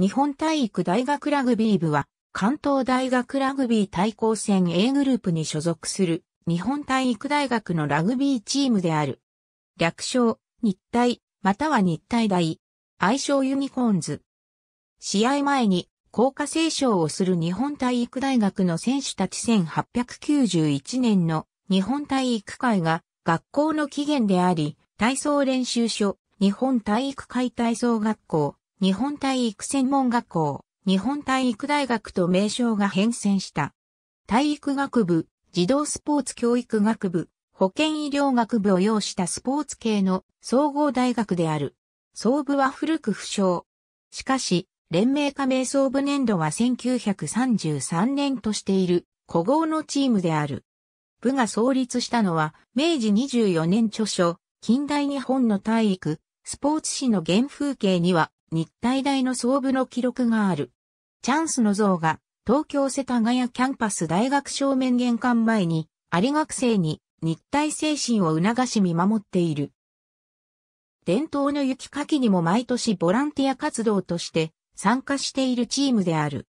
日本体育大学ラグビー部は、関東大学ラグビー対抗戦 A グループに所属する、日本体育大学のラグビーチームである。略称、日体、または日体大。愛称ユニコーンズ。試合前に、高歌斉唱をする日本体育大学の選手たち1891年の日本体育会が学校の起源であり、体操練習所、日本体育会体操学校、日本体育専門学校、日本体育大学と名称が変遷した。体育学部、児童スポーツ教育学部、保健医療学部を要したスポーツ系の総合大学である。総部は古く不詳。しかし、連盟加盟総部年度は1933年としている古豪のチームである。部が創立したのは明治24年著書、近代日本の体育、スポーツ史の原風景には日体大の総部の記録がある。チャンスの像が東京世田谷キャンパス大学正面玄関前に、あり学生に日体精神を促し見守っている。伝統の雪かきにも毎年ボランティア活動として参加しているチームである。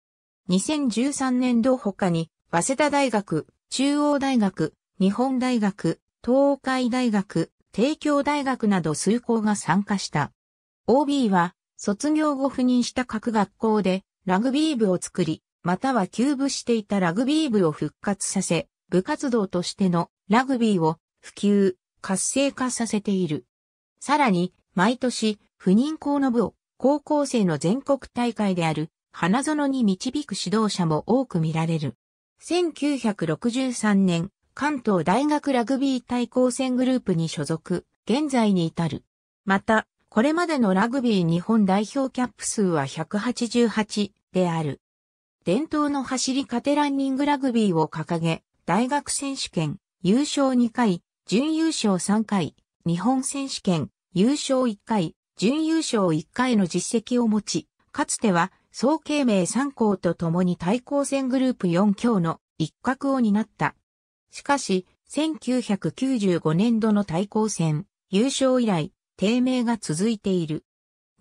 2013年度他に、早稲田大学、中央大学、日本大学、東海大学、帝京大学など数校が参加した。OB は卒業後赴任した各学校でラグビー部を作り、または休部していたラグビー部を復活させ、部活動としてのラグビーを普及、活性化させている。さらに、毎年、赴任校の部を高校生の全国大会である花園に導く指導者も多く見られる。1963年、関東大学ラグビー対抗戦グループに所属、現在に至る。また、これまでのラグビー日本代表キャップ数は188である。伝統の走りテランニングラグビーを掲げ、大学選手権、優勝2回、準優勝3回、日本選手権、優勝1回、準優勝1回の実績を持ち、かつては総計名3校と共に対抗戦グループ4強の一角を担った。しかし、1995年度の対抗戦、優勝以来、低迷が続いている。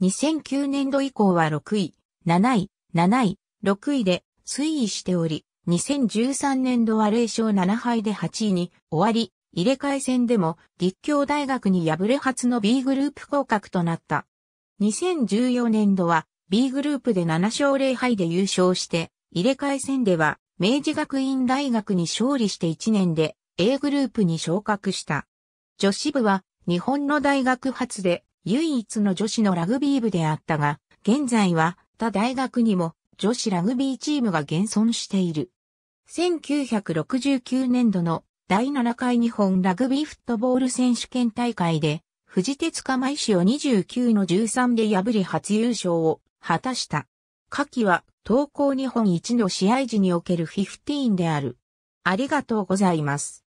2009年度以降は6位、7位、7位、6位で推移しており、2013年度は0勝7敗で8位に終わり、入れ替え戦でも立教大学に敗れ初の B グループ降格となった。2014年度は B グループで7勝0敗で優勝して、入れ替え戦では明治学院大学に勝利して1年で A グループに昇格した。女子部は日本の大学発で唯一の女子のラグビー部であったが、現在は他大学にも女子ラグビーチームが現存している。1969年度の第7回日本ラグビーフットボール選手権大会で、富士鉄釜石を29の13で破り初優勝を果たした。下記は東高日本一の試合時におけるフフィィテーンである。ありがとうございます。